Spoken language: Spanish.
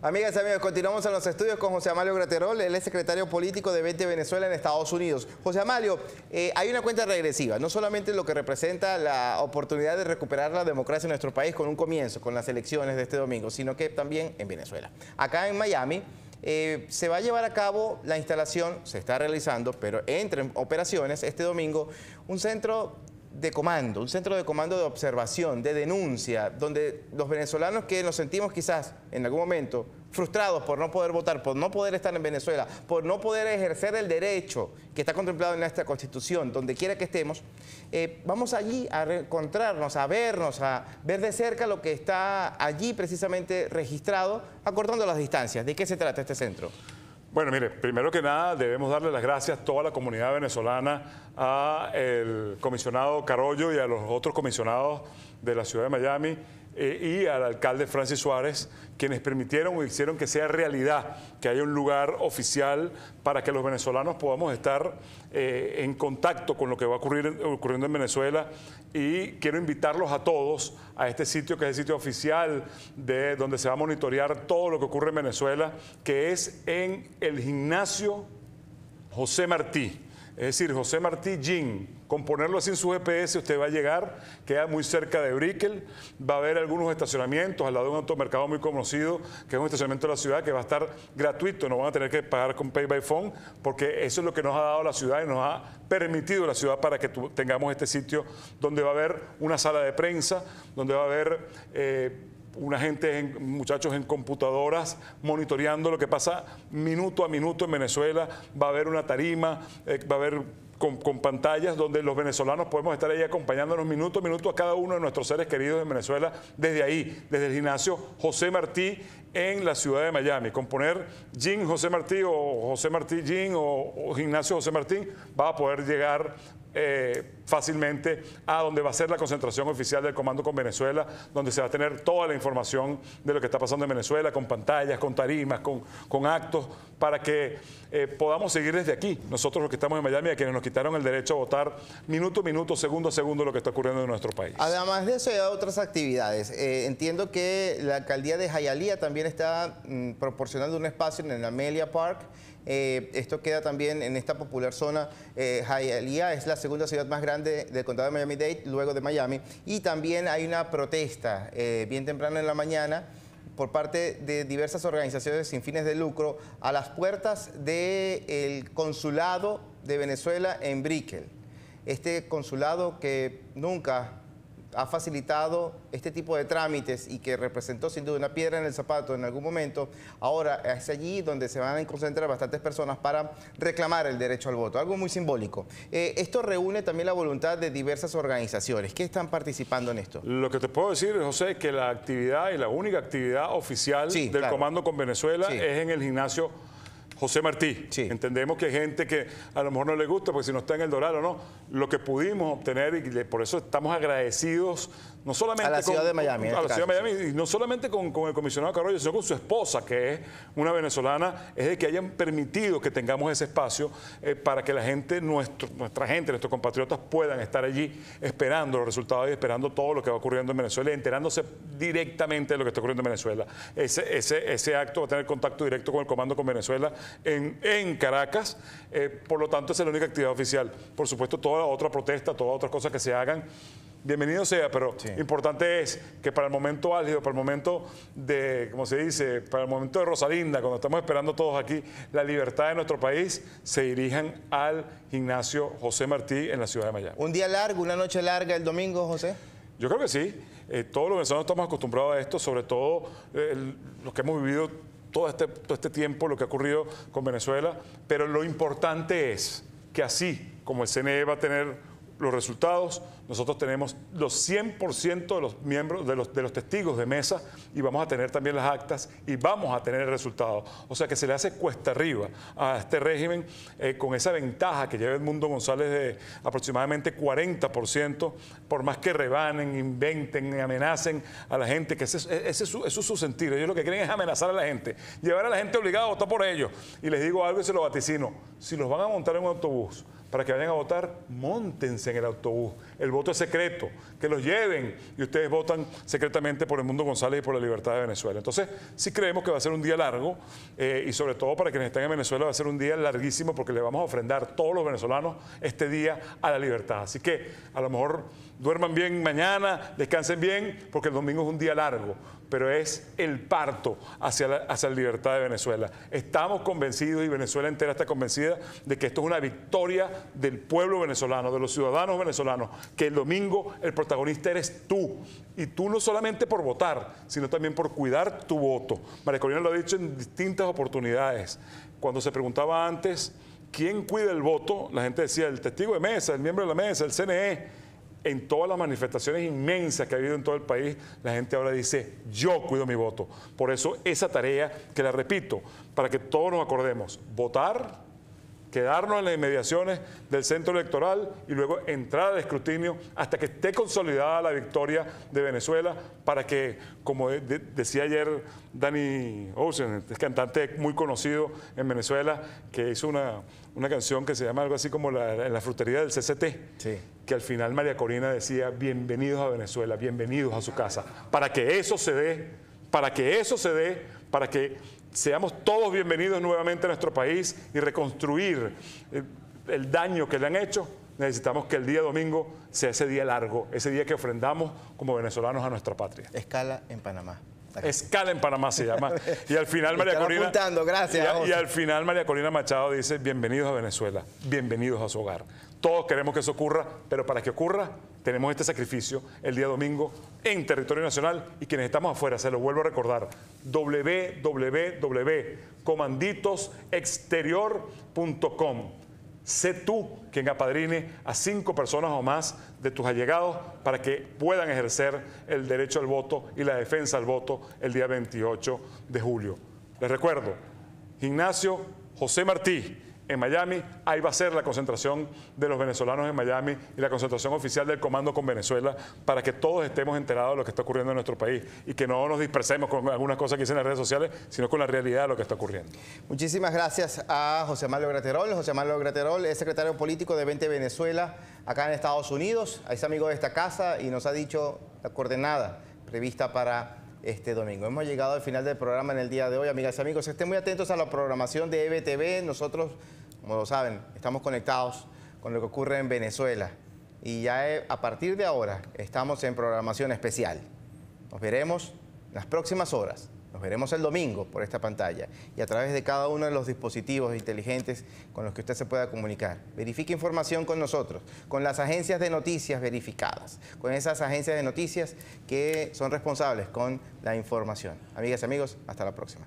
Amigas y amigos, continuamos en los estudios con José Amalio Graterol, el es secretario político de 20 Venezuela en Estados Unidos. José Amalio, eh, hay una cuenta regresiva, no solamente lo que representa la oportunidad de recuperar la democracia en nuestro país con un comienzo, con las elecciones de este domingo, sino que también en Venezuela. Acá en Miami eh, se va a llevar a cabo la instalación, se está realizando, pero entre operaciones este domingo, un centro de comando, un centro de comando de observación, de denuncia, donde los venezolanos que nos sentimos quizás en algún momento frustrados por no poder votar, por no poder estar en Venezuela, por no poder ejercer el derecho que está contemplado en nuestra Constitución, donde quiera que estemos, eh, vamos allí a encontrarnos, a vernos, a ver de cerca lo que está allí precisamente registrado, acortando las distancias. ¿De qué se trata este centro? Bueno, mire, primero que nada debemos darle las gracias a toda la comunidad venezolana, a el comisionado Carollo y a los otros comisionados de la ciudad de Miami eh, y al alcalde Francis Suárez, quienes permitieron o hicieron que sea realidad que haya un lugar oficial para que los venezolanos podamos estar eh, en contacto con lo que va a ocurrir, ocurriendo en Venezuela. Y quiero invitarlos a todos a este sitio, que es el sitio oficial de donde se va a monitorear todo lo que ocurre en Venezuela, que es en el gimnasio José Martí. Es decir, José Martí Gin con ponerlo así en su GPS, usted va a llegar, queda muy cerca de Brickell, va a haber algunos estacionamientos al lado de un automercado muy conocido, que es un estacionamiento de la ciudad que va a estar gratuito, no van a tener que pagar con Pay by Phone, porque eso es lo que nos ha dado la ciudad y nos ha permitido la ciudad para que tengamos este sitio donde va a haber una sala de prensa, donde va a haber... Eh, una gente, muchachos en computadoras, monitoreando lo que pasa minuto a minuto en Venezuela. Va a haber una tarima, eh, va a haber con, pantallas donde los venezolanos podemos estar ahí acompañándonos minuto a minuto a cada uno de nuestros seres queridos en Venezuela desde ahí, desde el gimnasio José Martí en la ciudad de Miami. Con poner Jim José Martí o José Martí Jim o, Gimnasio José Martín, va a poder llegar. Eh, fácilmente a donde va a ser la concentración oficial del Comando con Venezuela, donde se va a tener toda la información de lo que está pasando en Venezuela, con pantallas, con tarimas, con, con actos, para que eh, podamos seguir desde aquí, nosotros los que estamos en Miami, a quienes nos quitaron el derecho a votar minuto a minuto, segundo a segundo, lo que está ocurriendo en nuestro país. Además de eso, hay otras actividades. Eh, entiendo que la alcaldía de Jayalía también está mm, proporcionando un espacio en el Amelia Park. Eh, esto queda también en esta popular zona. Jayalía es la segunda ciudad más grande del condado de Miami-Dade, luego de Miami. Y también hay una protesta eh, bien temprano en la mañana por parte de diversas organizaciones sin fines de lucro a las puertas del consulado de Venezuela en Brickell. Este consulado que nunca ha facilitado este tipo de trámites y que representó sin duda una piedra en el zapato en algún momento, ahora es allí donde se van a concentrar bastantes personas para reclamar el derecho al voto, algo muy simbólico. Eh, esto reúne también la voluntad de diversas organizaciones. ¿Qué están participando en esto? Lo que te puedo decir, José, es que la actividad y la única actividad oficial del comando con Venezuela es en el gimnasio José Martí. Entendemos que hay gente que a lo mejor no le gusta, porque si no está en el dorado, no. Lo que pudimos obtener, y por eso estamos agradecidos no solamente a la ciudad de Miami. a la este ciudad de Miami, y no solamente con, el comisionado Carollo, sino con su esposa, que es una venezolana, es de que hayan permitido que tengamos ese espacio eh, para que la gente, nuestro, nuestra gente, nuestros compatriotas puedan estar allí esperando los resultados y esperando todo lo que va ocurriendo en Venezuela, enterándose directamente de lo que está ocurriendo en Venezuela. Ese, ese, ese acto va a tener contacto directo con el comando con Venezuela en, en Caracas, eh, por lo tanto esa es la única actividad oficial. Por supuesto, toda la otra protesta, todas otras cosas que se hagan bienvenido sea, pero importante es que para el momento álgido, para el momento de, como se dice, para el momento de Rosalinda, cuando estamos esperando todos aquí la libertad de nuestro país, se dirijan al gimnasio José Martí en la ciudad de Miami. ¿Un día largo, una noche larga el domingo, José? Yo creo que sí. Eh, todos los venezolanos estamos acostumbrados a esto, sobre todo eh, los que hemos vivido este, todo este tiempo, lo que ha ocurrido con Venezuela. Pero lo importante es que así como el CNE va a tener los resultados, nosotros tenemos los 100% de los miembros, de los, de los testigos de mesa y vamos a tener también las actas y vamos a tener el resultado. O sea que se le hace cuesta arriba a este régimen eh, con esa ventaja que lleva Edmundo González de aproximadamente 40%, por más que rebanen, inventen, amenacen a la gente, que ese, es, e-, eso es su sentido. Ellos lo que quieren es amenazar a la gente, llevar a la gente obligada a votar por ellos. Y les digo algo y se lo vaticino. Si los van a montar en un autobús para que vayan a votar, montense en el autobús. El voto secreto, que los lleven y ustedes votan secretamente por el mundo González y por la libertad de Venezuela. Entonces, sí creemos que va a ser un día largo eh, y sobre todo para quienes están en Venezuela va a ser un día larguísimo porque le vamos a ofrendar todos los venezolanos este día a la libertad. Así que a lo mejor duerman bien mañana, descansen bien, porque el domingo es un día largo pero es el parto hacia la, hacia la libertad de Venezuela. Estamos convencidos y Venezuela entera está convencida de que esto es una victoria del pueblo venezolano, de los ciudadanos venezolanos, que el domingo el protagonista eres tú. Y tú no solamente por votar, sino también por cuidar tu voto. María Corina lo ha dicho en distintas oportunidades. Cuando se preguntaba antes, ¿quién cuida el voto? La gente decía, el testigo de mesa, el miembro de la mesa, el CNE en todas las manifestaciones inmensas que ha habido en todo el país, la gente ahora dice, yo cuido mi voto. Por eso esa tarea, que la repito, para que todos nos acordemos, votar, quedarnos en las inmediaciones del centro electoral y luego entrar al escrutinio hasta que esté consolidada la victoria de Venezuela para que, como decía ayer Danny Ocean, el cantante muy conocido en Venezuela, que hizo una, una canción que se llama algo así como la frutería del CCT. Sí que al final María Corina decía, bienvenidos a Venezuela, bienvenidos a su casa, para que eso se dé, para que eso se dé, para que seamos todos bienvenidos nuevamente a nuestro país y reconstruir eh, el daño que le han hecho, necesitamos que el día domingo sea ese día largo, ese día que ofrendamos como venezolanos a nuestra patria. Escala en Panamá. Escala en Panamá se llama. Y al final María Corina. gracias, y al final María Corina Machado dice: Bienvenidos a Venezuela, bienvenidos a su hogar. Todos queremos que eso ocurra, pero para que ocurra tenemos este sacrificio el día domingo en territorio nacional y quienes estamos afuera, se lo vuelvo a recordar, www.comanditosexterior.com. Sé tú quien apadrine a cinco personas o más de tus allegados para que puedan ejercer el derecho al voto y la defensa al voto el día 28 de julio. Les recuerdo, Ignacio José Martí, en Miami. Ahí va a ser la concentración de los venezolanos en Miami y la concentración oficial del comando con Venezuela para que todos estemos enterados de lo que está ocurriendo en nuestro país y que no nos dispersemos con algunas cosas que dicen las redes sociales, sino con la realidad de lo que está ocurriendo. Muchísimas gracias a José Mario Graterol. José Mario Graterol es secretario político de 20 Venezuela acá en Estados Unidos. Es amigo de esta casa y nos ha dicho la coordenada prevista para este domingo. Hemos llegado al final del programa en el día de hoy, amigas y amigos. Estén muy atentos a la programación de EBTV. Nosotros como lo saben, estamos conectados con lo que ocurre en Venezuela. Y ya eh, a partir de ahora estamos en programación especial. Nos veremos las próximas horas. Nos veremos el domingo por esta pantalla y a través de cada uno de los dispositivos inteligentes con los que usted se pueda comunicar. Verifique información con nosotros, con las agencias de noticias verificadas, con esas agencias de noticias que son responsables con la información. Amigas y amigos, hasta la próxima.